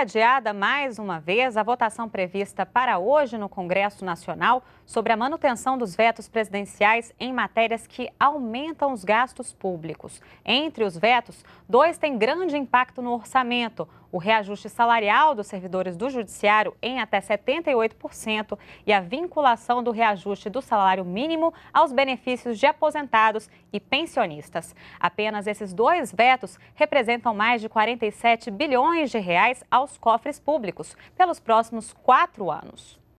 adiada mais uma vez a votação prevista para hoje no Congresso Nacional sobre a manutenção dos vetos presidenciais em matérias que aumentam os gastos públicos. Entre os vetos, dois têm grande impacto no orçamento: o reajuste salarial dos servidores do Judiciário em até 78% e a vinculação do reajuste do salário mínimo aos benefícios de aposentados e pensionistas. Apenas esses dois vetos representam mais de 47 bilhões de reais aos cofres públicos pelos próximos quatro anos.